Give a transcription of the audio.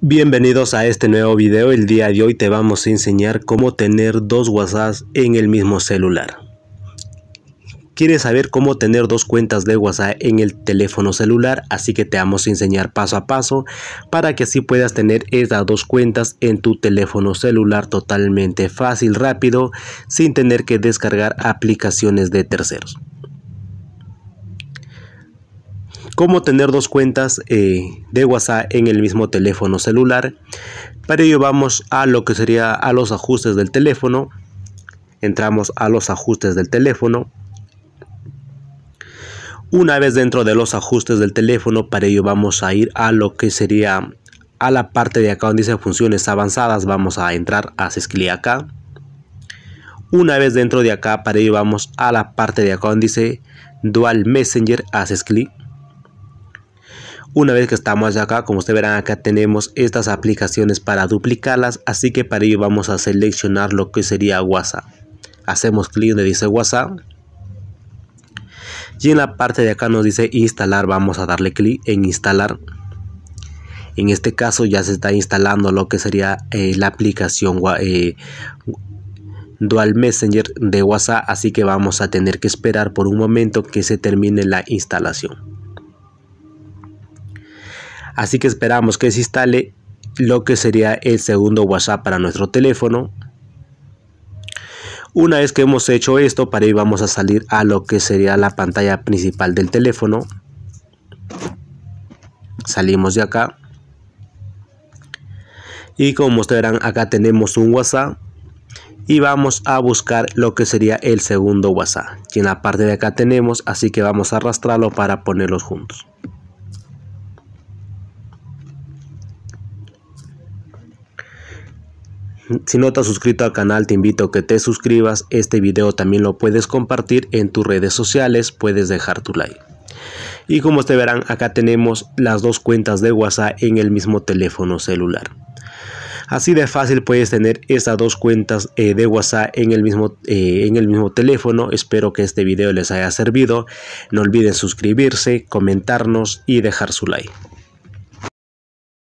Bienvenidos a este nuevo video, el día de hoy te vamos a enseñar cómo tener dos WhatsApp en el mismo celular. ¿Quieres saber cómo tener dos cuentas de WhatsApp en el teléfono celular? Así que te vamos a enseñar paso a paso para que así puedas tener estas dos cuentas en tu teléfono celular totalmente fácil, rápido, sin tener que descargar aplicaciones de terceros. cómo tener dos cuentas eh, de WhatsApp en el mismo teléfono celular. Para ello vamos a lo que sería a los ajustes del teléfono. Entramos a los ajustes del teléfono. Una vez dentro de los ajustes del teléfono, para ello vamos a ir a lo que sería a la parte de acá donde dice funciones avanzadas. Vamos a entrar, haces clic acá. Una vez dentro de acá, para ello vamos a la parte de acá donde dice Dual Messenger, haces clic. Una vez que estamos acá, como ustedes verán acá tenemos estas aplicaciones para duplicarlas, así que para ello vamos a seleccionar lo que sería WhatsApp. Hacemos clic donde dice WhatsApp. Y en la parte de acá nos dice instalar, vamos a darle clic en instalar. En este caso ya se está instalando lo que sería eh, la aplicación eh, Dual Messenger de WhatsApp, así que vamos a tener que esperar por un momento que se termine la instalación. Así que esperamos que se instale lo que sería el segundo WhatsApp para nuestro teléfono. Una vez que hemos hecho esto, para ahí vamos a salir a lo que sería la pantalla principal del teléfono. Salimos de acá. Y como ustedes verán, acá tenemos un WhatsApp. Y vamos a buscar lo que sería el segundo WhatsApp. Y en la parte de acá tenemos, así que vamos a arrastrarlo para ponerlos juntos. Si no te has suscrito al canal te invito a que te suscribas, este video también lo puedes compartir en tus redes sociales, puedes dejar tu like. Y como ustedes verán acá tenemos las dos cuentas de WhatsApp en el mismo teléfono celular. Así de fácil puedes tener estas dos cuentas eh, de WhatsApp en el, mismo, eh, en el mismo teléfono. Espero que este video les haya servido. No olviden suscribirse, comentarnos y dejar su like.